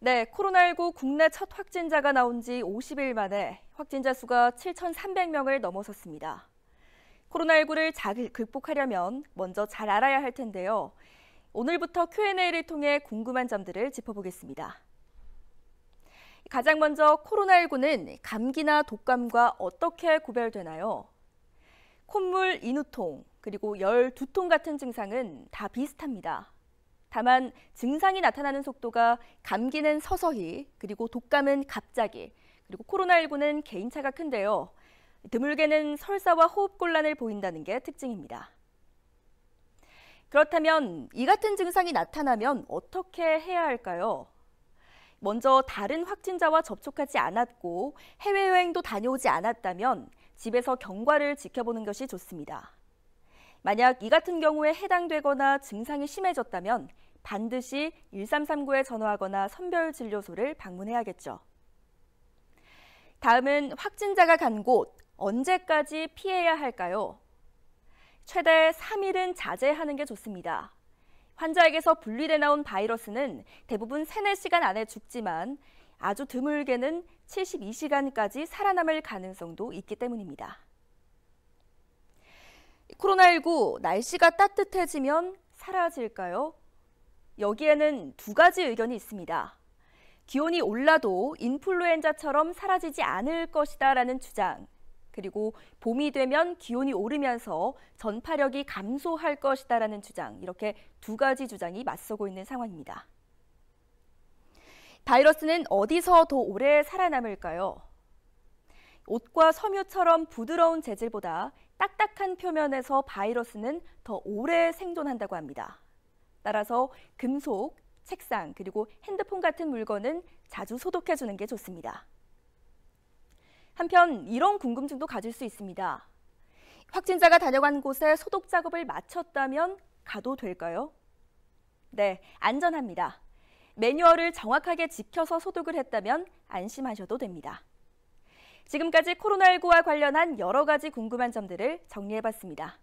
네, 코로나19 국내 첫 확진자가 나온 지 50일 만에 확진자 수가 7,300명을 넘어섰습니다. 코로나19를 잘 극복하려면 먼저 잘 알아야 할 텐데요. 오늘부터 Q&A를 통해 궁금한 점들을 짚어보겠습니다. 가장 먼저 코로나19는 감기나 독감과 어떻게 구별되나요? 콧물, 인후통, 그리고 열, 두통 같은 증상은 다 비슷합니다. 다만 증상이 나타나는 속도가 감기는 서서히 그리고 독감은 갑자기 그리고 코로나19는 개인차가 큰데요. 드물게는 설사와 호흡곤란을 보인다는 게 특징입니다. 그렇다면 이 같은 증상이 나타나면 어떻게 해야 할까요? 먼저 다른 확진자와 접촉하지 않았고 해외여행도 다녀오지 않았다면 집에서 경과를 지켜보는 것이 좋습니다. 만약 이 같은 경우에 해당되거나 증상이 심해졌다면 반드시 1339에 전화하거나 선별 진료소를 방문해야겠죠. 다음은 확진자가 간 곳 언제까지 피해야 할까요? 최대 3일은 자제하는 게 좋습니다. 환자에게서 분리돼 나온 바이러스는 대부분 3, 4시간 안에 죽지만 아주 드물게는 72시간까지 살아남을 가능성도 있기 때문입니다. 코로나19 날씨가 따뜻해지면 사라질까요? 여기에는 두 가지 의견이 있습니다. 기온이 올라도 인플루엔자처럼 사라지지 않을 것이다라는 주장. 그리고 봄이 되면 기온이 오르면서 전파력이 감소할 것이다라는 주장. 이렇게 두 가지 주장이 맞서고 있는 상황입니다. 바이러스는 어디서 더 오래 살아남을까요? 옷과 섬유처럼 부드러운 재질보다 딱딱한 표면에서 바이러스는 더 오래 생존한다고 합니다. 따라서 금속, 책상, 그리고 핸드폰 같은 물건은 자주 소독해주는 게 좋습니다. 한편 이런 궁금증도 가질 수 있습니다. 확진자가 다녀간 곳에 소독 작업을 마쳤다면 가도 될까요? 네, 안전합니다. 매뉴얼을 정확하게 지켜서 소독을 했다면 안심하셔도 됩니다. 지금까지 코로나19와 관련한 여러 가지 궁금한 점들을 정리해봤습니다.